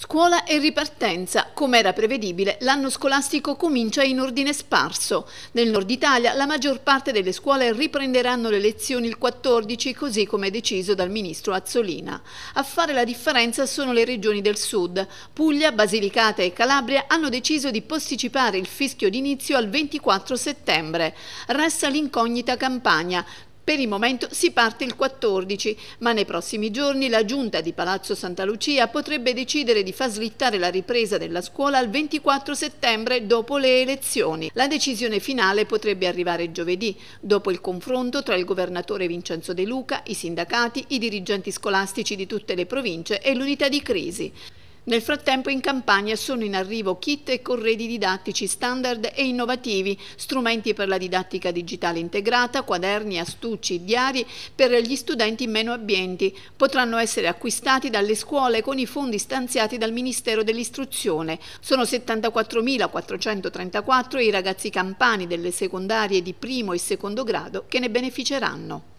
Scuola e ripartenza. Come era prevedibile, l'anno scolastico comincia in ordine sparso. Nel nord Italia la maggior parte delle scuole riprenderanno le lezioni il 14, così come deciso dal ministro Azzolina. A fare la differenza sono le regioni del sud. Puglia, Basilicata e Calabria hanno deciso di posticipare il fischio d'inizio al 24 settembre. Resta l'incognita Campania. Per il momento si parte il 14, ma nei prossimi giorni la giunta di Palazzo Santa Lucia potrebbe decidere di far slittare la ripresa della scuola al 24 settembre dopo le elezioni. La decisione finale potrebbe arrivare giovedì, dopo il confronto tra il governatore Vincenzo De Luca, i sindacati, i dirigenti scolastici di tutte le province e l'unità di crisi. Nel frattempo in Campania sono in arrivo kit e corredi didattici standard e innovativi, strumenti per la didattica digitale integrata, quaderni, astucci, diari per gli studenti meno abbienti. Potranno essere acquistati dalle scuole con i fondi stanziati dal Ministero dell'Istruzione. Sono 74.434 i ragazzi campani delle secondarie di primo e secondo grado che ne beneficeranno.